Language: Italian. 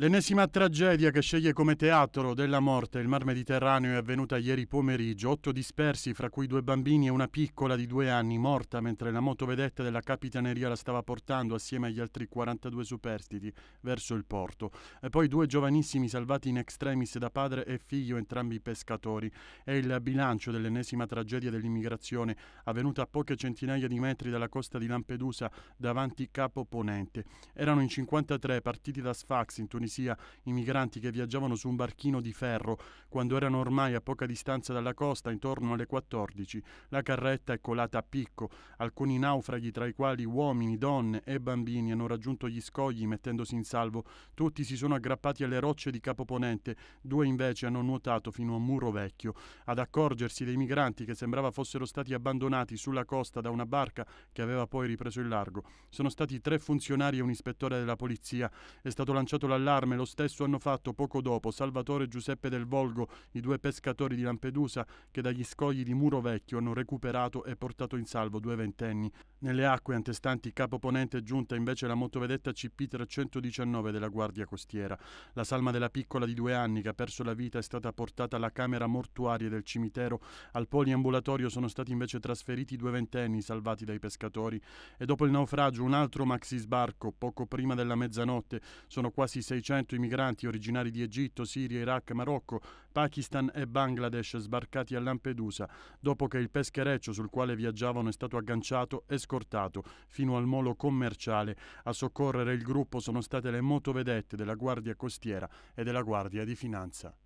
L'ennesima tragedia che sceglie come teatro della morte il Mar Mediterraneo è avvenuta ieri pomeriggio. Otto dispersi, fra cui due bambini e una piccola di due anni, morta mentre la motovedetta della Capitaneria la stava portando assieme agli altri 42 superstiti verso il porto. E poi due giovanissimi salvati in extremis da padre e figlio, entrambi pescatori. È il bilancio dell'ennesima tragedia dell'immigrazione avvenuta a poche centinaia di metri dalla costa di Lampedusa davanti Capo Ponente. Erano in 53 partiti da sfax in Tunisia polizia i migranti che viaggiavano su un barchino di ferro quando erano ormai a poca distanza dalla costa intorno alle 14. La carretta è colata a picco. Alcuni naufraghi, tra i quali uomini, donne e bambini, hanno raggiunto gli scogli mettendosi in salvo. Tutti si sono aggrappati alle rocce di Capoponente, due invece hanno nuotato fino a Muro Vecchio. Ad accorgersi dei migranti che sembrava fossero stati abbandonati sulla costa da una barca che aveva poi ripreso il largo, sono stati tre funzionari e un ispettore della polizia. È stato lanciato l'allarme allarme, lo stesso hanno fatto poco dopo Salvatore e Giuseppe del Volgo, i due pescatori di Lampedusa che dagli scogli di Muro Vecchio hanno recuperato e portato in salvo due ventenni. Nelle acque antestanti capo ponente è giunta invece la motovedetta CP319 della Guardia Costiera. La salma della piccola di due anni che ha perso la vita è stata portata alla camera mortuaria del cimitero. Al poliambulatorio sono stati invece trasferiti due ventenni salvati dai pescatori. E dopo il naufragio un altro maxi sbarco, poco prima della mezzanotte. Sono quasi 600 i migranti originari di Egitto, Siria, Iraq, Marocco Pakistan e Bangladesh sbarcati a Lampedusa dopo che il peschereccio sul quale viaggiavano è stato agganciato e scortato fino al molo commerciale. A soccorrere il gruppo sono state le motovedette della Guardia Costiera e della Guardia di Finanza.